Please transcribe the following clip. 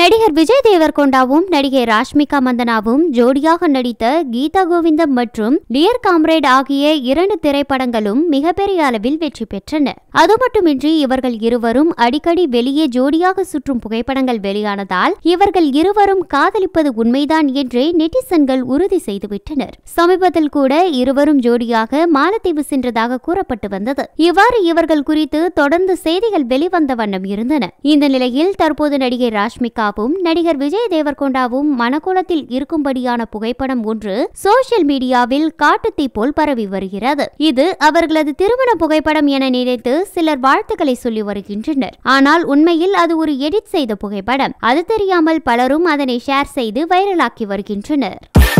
நடிகர் விஜய் தேவர்கொண்டாவும் நடிகை ராஷ்மிகா மந்தனாவும் ஜோடியாக நடித்த கீதா கோவிந்தம் மற்றும் டியர் காம்ரேட் ஆகிய இரண்டு திரைப்படங்களும் மிகப்பெரிய அளவில் வெற்றி பெற்றன அது மட்டுமின்றி இவர்கள் இருவரும் அடிக்கடி வெளியே ஜோடியாக சுற்றும் புகைப்படங்கள் வெளியானதால் இவர்கள் இருவரும் காதலிப்பது உண்மைதான் என்றே நெட்டிசன்கள் உறுதி செய்துவிட்டனர் சமீபத்தில் கூட இருவரும் ஜோடியாக மாலத்தீவு சென்றதாக கூறப்பட்டு வந்தது இவ்வாறு இவர்கள் குறித்து தொடர்ந்து செய்திகள் வெளிவந்த வண்ணம் இருந்தன இந்த நிலையில் தற்போது நடிகை ராஷ்மிகா அனிதாவும் நடிகர் விஜய் தேவர்கொண்டாவும் மனக்கோலத்தில் இருக்கும்படியான புகைப்படம் ஒன்று சோசியல் மீடியாவில் காட்டுத்தீ போல் பரவி வருகிறது இது அவர்களது திருமண புகைப்படம் என நினைத்து சிலர் வாழ்த்துக்களை சொல்லி வருகின்றனர் ஆனால் உண்மையில் அது ஒரு எடிட் செய்த புகைப்படம் அது தெரியாமல் பலரும் அதனை ஷேர் செய்து வைரலாக்கி வருகின்றனர்